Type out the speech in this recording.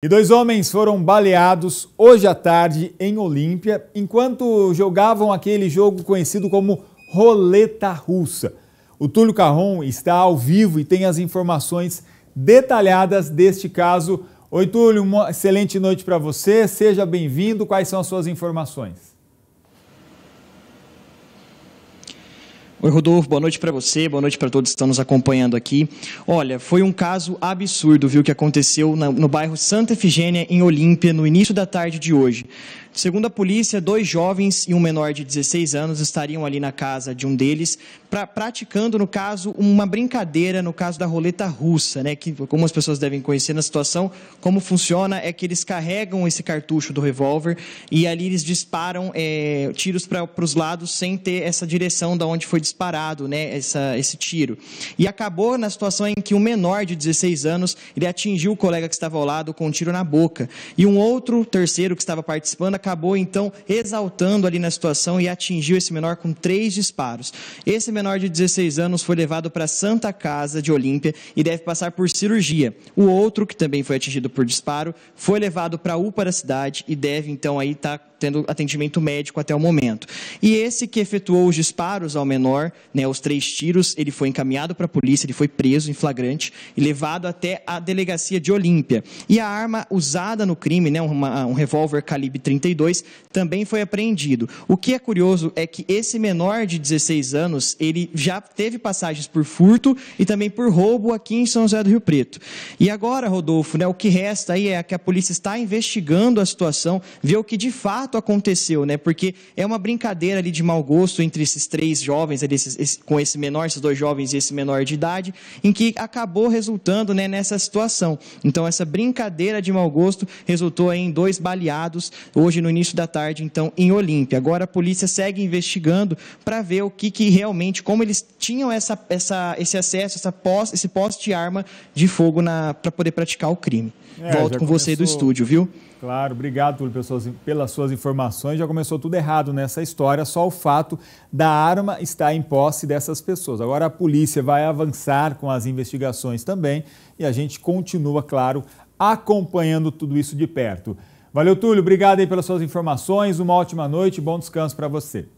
E dois homens foram baleados hoje à tarde em Olímpia, enquanto jogavam aquele jogo conhecido como roleta russa. O Túlio Carron está ao vivo e tem as informações detalhadas deste caso. Oi, Túlio, uma excelente noite para você, seja bem-vindo. Quais são as suas informações? Oi, Rodolfo, boa noite para você, boa noite para todos que estão nos acompanhando aqui. Olha, foi um caso absurdo, viu, que aconteceu no bairro Santa Efigênia, em Olímpia, no início da tarde de hoje. Segundo a polícia, dois jovens e um menor de 16 anos estariam ali na casa de um deles, pra, praticando, no caso, uma brincadeira, no caso da roleta russa, né? Que as pessoas devem conhecer na situação. Como funciona é que eles carregam esse cartucho do revólver e ali eles disparam é, tiros para os lados sem ter essa direção da onde foi disparado, né? Essa, esse tiro. E acabou na situação em que um menor de 16 anos ele atingiu o colega que estava ao lado com um tiro na boca e um outro terceiro que estava participando acabou então exaltando ali na situação e atingiu esse menor com três disparos. Esse menor de 16 anos foi levado para a Santa Casa de Olímpia e deve passar por cirurgia. O outro, que também foi atingido por disparo, foi levado para a UPA da cidade e deve então aí estar tá tendo atendimento médico até o momento. E esse que efetuou os disparos ao menor, né, os três tiros, ele foi encaminhado para a polícia, ele foi preso em flagrante e levado até a delegacia de Olímpia. E a arma usada no crime, né, um revólver calibre 32 2002, também foi apreendido. O que é curioso é que esse menor de 16 anos, ele já teve passagens por furto e também por roubo aqui em São José do Rio Preto. E agora, Rodolfo, né, o que resta aí é que a polícia está investigando a situação, ver o que de fato aconteceu, né? Porque é uma brincadeira ali de mau gosto entre esses três jovens, ali, esses, esse, com esse menor, esses dois jovens e esse menor de idade, em que acabou resultando né, nessa situação. Então, essa brincadeira de mau gosto resultou em dois baleados. Hoje hoje, no início da tarde, então, em Olímpia. Agora a polícia segue investigando para ver o que, que realmente, como eles tinham essa, essa, esse acesso, essa posse, esse poste de arma de fogo para poder praticar o crime. É, Volto com começou... você do estúdio, viu? Claro, obrigado Túlio, pelas suas informações. Já começou tudo errado nessa história, só o fato da arma estar em posse dessas pessoas. Agora a polícia vai avançar com as investigações também e a gente continua, claro, acompanhando tudo isso de perto. Valeu, Túlio. Obrigado aí pelas suas informações. Uma ótima noite bom descanso para você.